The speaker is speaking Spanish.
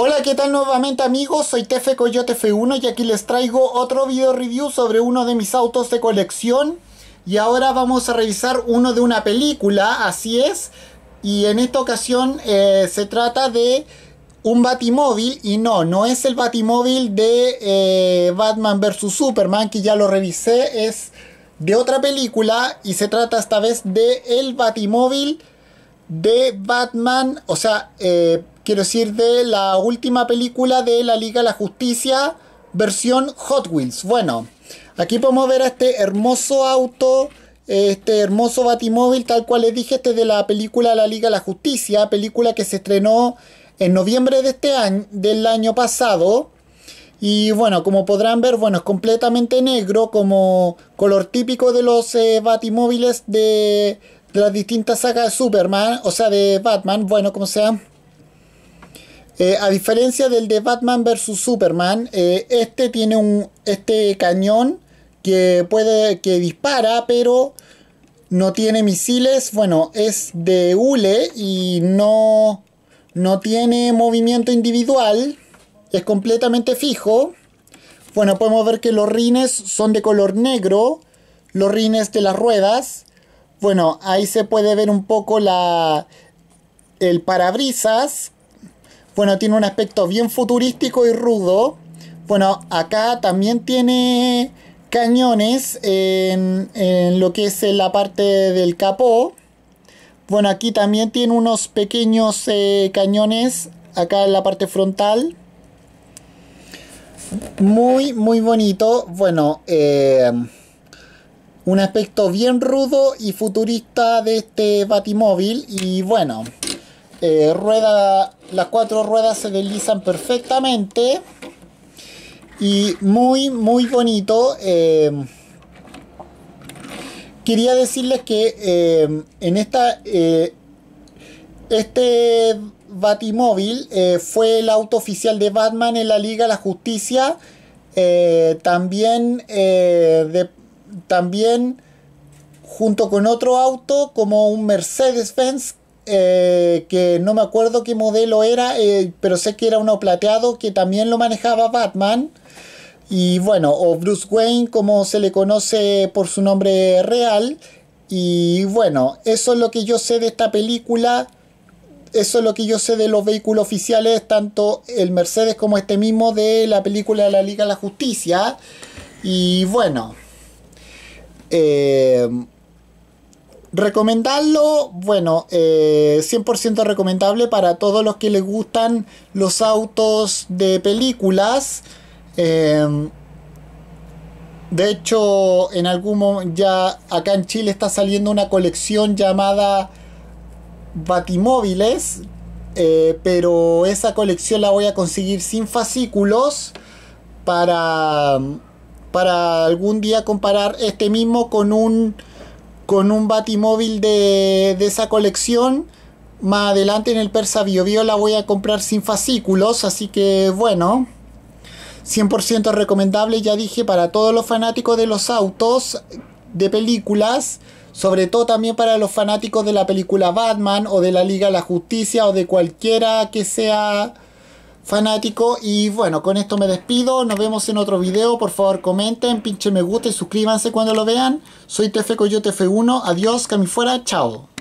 Hola, ¿qué tal nuevamente amigos? Soy Tefe Coyote F1 y aquí les traigo otro video review sobre uno de mis autos de colección. Y ahora vamos a revisar uno de una película, así es. Y en esta ocasión eh, se trata de un batimóvil y no, no es el batimóvil de eh, Batman vs. Superman que ya lo revisé, es de otra película y se trata esta vez de el batimóvil de Batman, o sea, eh, quiero decir, de la última película de la Liga de la Justicia, versión Hot Wheels. Bueno, aquí podemos ver a este hermoso auto, este hermoso batimóvil, tal cual les dije, este de la película La Liga de la Justicia, película que se estrenó en noviembre de este año, del año pasado. Y bueno, como podrán ver, bueno, es completamente negro, como color típico de los eh, batimóviles de de las distintas sagas de Superman, o sea, de Batman, bueno, como sea. Eh, a diferencia del de Batman vs Superman, eh, este tiene un este cañón que puede que dispara, pero no tiene misiles. Bueno, es de hule y no no tiene movimiento individual, es completamente fijo. Bueno, podemos ver que los rines son de color negro, los rines de las ruedas bueno, ahí se puede ver un poco la el parabrisas. Bueno, tiene un aspecto bien futurístico y rudo. Bueno, acá también tiene cañones en, lo que es la parte del capó. Bueno, aquí también tiene unos pequeños eh, cañones acá en la parte frontal. Muy, muy bonito. Bueno, eh, un aspecto bien rudo y futurista de este batimóvil y bueno eh, rueda las cuatro ruedas se deslizan perfectamente y muy muy bonito eh, quería decirles que eh, en esta este batimóvil fue el auto oficial de Batman en la Liga de la Justicia también de también junto con otro auto como un Mercedes-Benz eh, que no me acuerdo qué modelo era, eh, pero sé que era uno plateado que también lo manejaba Batman. Y bueno, o Bruce Wayne como se le conoce por su nombre real. Y bueno, eso es lo que yo sé de esta película. Eso es lo que yo sé de los vehículos oficiales, tanto el Mercedes como este mismo de la película de la Liga de la Justicia. Y bueno. Eh, recomendarlo, bueno, 100% eh, recomendable para todos los que les gustan los autos de películas. Eh, de hecho, en algún momento ya acá en Chile está saliendo una colección llamada Batimóviles, pero esa colección la voy a conseguir sin fascículos para para algún día comparar este mismo con un con un batimóvil de, de esa colección. Más adelante en el Persa Bio, Bio la voy a comprar sin fascículos, así que bueno. 100% recomendable, ya dije, para todos los fanáticos de los autos, de películas, sobre todo también para los fanáticos de la película Batman o de la Liga de la Justicia o de cualquiera que sea fanático. Y bueno, con esto me despido. Nos vemos en otro video. Por favor, comenten, pinche me gusta y suscríbanse cuando lo vean. Soy TF 1 Adiós, cami fuera. Chao.